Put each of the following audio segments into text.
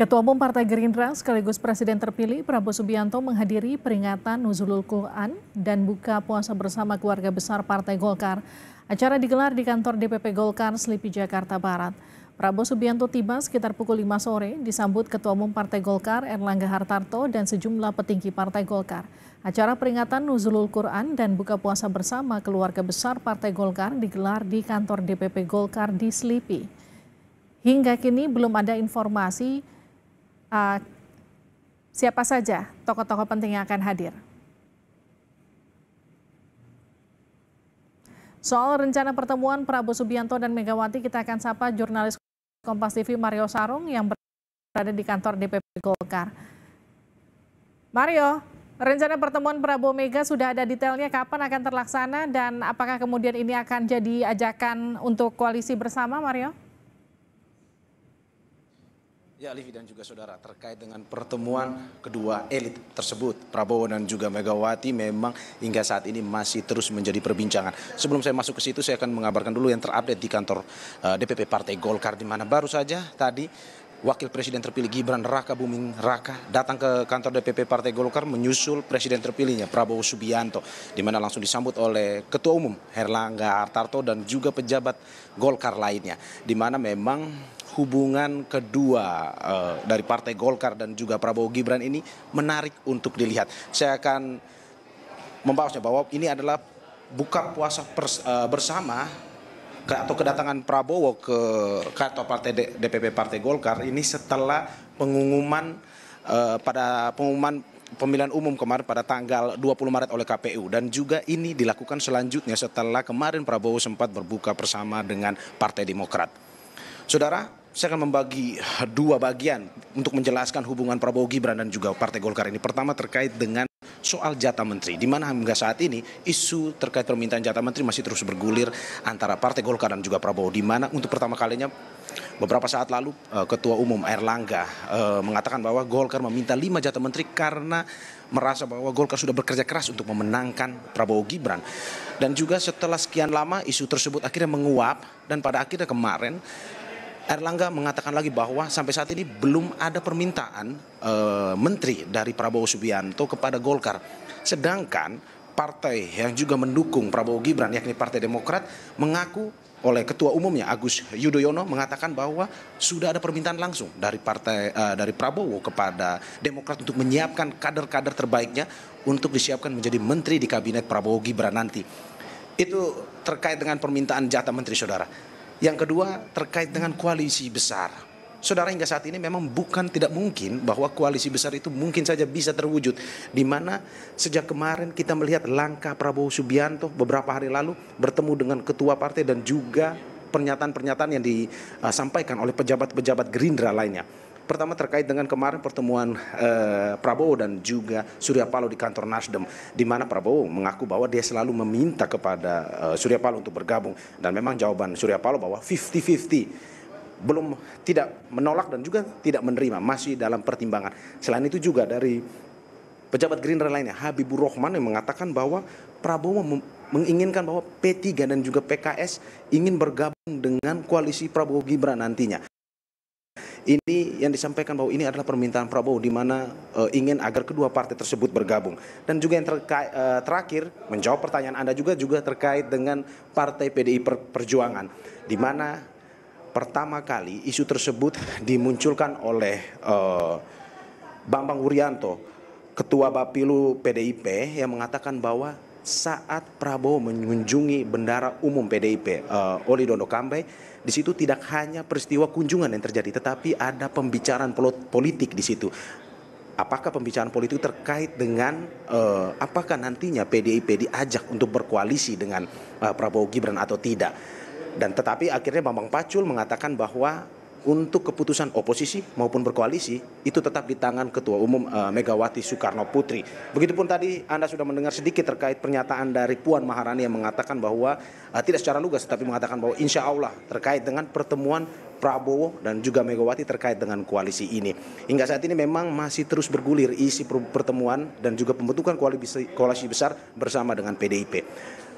Ketua Umum Partai Gerindra sekaligus Presiden terpilih Prabowo Subianto menghadiri peringatan Nuzulul Quran dan buka puasa bersama keluarga besar Partai Golkar. Acara digelar di kantor DPP Golkar Selipi Jakarta Barat. Prabowo Subianto tiba sekitar pukul 5 sore disambut Ketua Umum Partai Golkar Erlangga Hartarto dan sejumlah petinggi Partai Golkar. Acara peringatan Nuzulul Quran dan buka puasa bersama keluarga besar Partai Golkar digelar di kantor DPP Golkar di Selipi. Hingga kini belum ada informasi uh, siapa saja tokoh-tokoh penting yang akan hadir. Soal rencana pertemuan Prabowo Subianto dan Megawati, kita akan sapa jurnalis Kompas TV Mario Sarung yang berada di kantor DPP Golkar. Mario, rencana pertemuan Prabowo Mega sudah ada detailnya kapan akan terlaksana dan apakah kemudian ini akan jadi ajakan untuk koalisi bersama, Mario? Ya, Livi dan juga saudara, terkait dengan pertemuan kedua elit tersebut, Prabowo dan juga Megawati memang hingga saat ini masih terus menjadi perbincangan. Sebelum saya masuk ke situ, saya akan mengabarkan dulu yang terupdate di kantor eh, DPP Partai Golkar, di mana baru saja tadi Wakil Presiden terpilih Gibran Raka Buming Raka datang ke kantor DPP Partai Golkar menyusul Presiden terpilihnya Prabowo Subianto di mana langsung disambut oleh Ketua Umum Herlangga Hartarto dan juga pejabat Golkar lainnya di mana memang hubungan kedua uh, dari Partai Golkar dan juga Prabowo Gibran ini menarik untuk dilihat. Saya akan membahasnya bahwa ini adalah buka puasa pers, uh, bersama ke, atau kedatangan Prabowo ke, kantor partai DPP Partai Golkar ini setelah pengumuman uh, pada pengumuman pemilihan umum kemarin pada tanggal 20 Maret oleh KPU dan juga ini dilakukan selanjutnya setelah kemarin Prabowo sempat berbuka bersama dengan Partai Demokrat. Saudara, saya akan membagi dua bagian untuk menjelaskan hubungan Prabowo Gibran dan juga Partai Golkar ini. Pertama terkait dengan soal jatah menteri, di mana hingga saat ini isu terkait permintaan jatah menteri masih terus bergulir antara Partai Golkar dan juga Prabowo, di mana untuk pertama kalinya beberapa saat lalu eh, Ketua Umum Erlangga eh, mengatakan bahwa Golkar meminta lima jatah menteri karena merasa bahwa Golkar sudah bekerja keras untuk memenangkan Prabowo Gibran. Dan juga setelah sekian lama isu tersebut akhirnya menguap dan pada akhirnya kemarin Erlangga mengatakan lagi bahwa sampai saat ini belum ada permintaan eh, menteri dari Prabowo Subianto kepada Golkar. Sedangkan partai yang juga mendukung Prabowo Gibran yakni Partai Demokrat mengaku oleh ketua umumnya Agus Yudhoyono mengatakan bahwa sudah ada permintaan langsung dari partai uh, dari Prabowo kepada Demokrat untuk menyiapkan kader-kader terbaiknya untuk disiapkan menjadi menteri di kabinet Prabowo Gibran nanti. Itu terkait dengan permintaan jatah menteri Saudara. Yang kedua terkait dengan koalisi besar. Saudara hingga saat ini memang bukan tidak mungkin bahwa koalisi besar itu mungkin saja bisa terwujud. Di mana sejak kemarin kita melihat langkah Prabowo Subianto beberapa hari lalu bertemu dengan ketua partai dan juga pernyataan-pernyataan yang disampaikan oleh pejabat-pejabat Gerindra lainnya. Pertama terkait dengan kemarin pertemuan eh, Prabowo dan juga Surya Paloh di kantor Nasdem, di mana Prabowo mengaku bahwa dia selalu meminta kepada eh, Surya Paloh untuk bergabung dan memang jawaban Surya Paloh bahwa 50-50 belum tidak menolak dan juga tidak menerima masih dalam pertimbangan. Selain itu juga dari pejabat Gerindra lainnya Habibur Rahman yang mengatakan bahwa Prabowo menginginkan bahwa P3 dan juga PKS ingin bergabung dengan koalisi Prabowo Gibran nantinya. Ini yang disampaikan bahwa ini adalah permintaan Prabowo di mana uh, ingin agar kedua partai tersebut bergabung. Dan juga yang terkait, uh, eh, terakhir menjawab pertanyaan Anda juga juga terkait dengan Partai PDI per Perjuangan di mana pertama kali isu tersebut dimunculkan oleh uh, Bambang Wuryanto, Ketua Bapilu PDIP yang mengatakan bahwa saat Prabowo mengunjungi bendara umum PDIP uh, eh, Oli Dondo Kambe di situ tidak hanya peristiwa kunjungan yang terjadi tetapi ada pembicaraan politik di situ apakah pembicaraan politik terkait dengan uh, apakah nantinya PDIP diajak untuk berkoalisi dengan uh, Prabowo Gibran atau tidak dan tetapi akhirnya Bambang Pacul mengatakan bahwa untuk keputusan oposisi maupun berkoalisi itu tetap di tangan Ketua Umum e, Megawati Soekarno Putri. Begitupun tadi Anda sudah mendengar sedikit terkait pernyataan dari Puan Maharani yang mengatakan bahwa e, tidak secara lugas tetapi mengatakan bahwa insya Allah terkait dengan pertemuan Prabowo dan juga Megawati terkait dengan koalisi ini. Hingga saat ini memang masih terus bergulir isi pertemuan dan juga pembentukan koalisi, koalisi besar bersama dengan PDIP.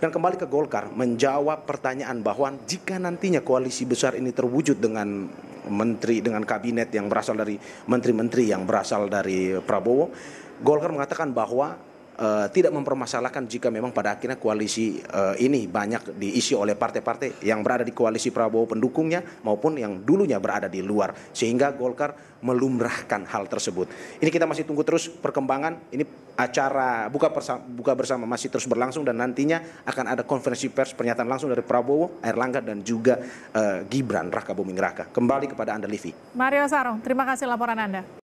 Dan kembali ke Golkar menjawab pertanyaan bahwa jika nantinya koalisi besar ini terwujud dengan menteri dengan kabinet yang berasal dari menteri-menteri yang berasal dari Prabowo, Golkar mengatakan bahwa Eh, tidak mempermasalahkan jika memang pada akhirnya koalisi uh, ini banyak diisi oleh partai-partai yang berada di koalisi Prabowo pendukungnya maupun yang dulunya berada di luar sehingga Golkar melumrahkan hal tersebut. Ini kita masih tunggu terus perkembangan. Ini acara buka bersama, buka bersama masih terus berlangsung dan nantinya akan ada konferensi pers pernyataan langsung dari Prabowo, Erlangga dan juga uh, Gibran Raka Buming Raka. Kembali kepada Anda Livi. Mario Sarong, terima kasih laporan Anda.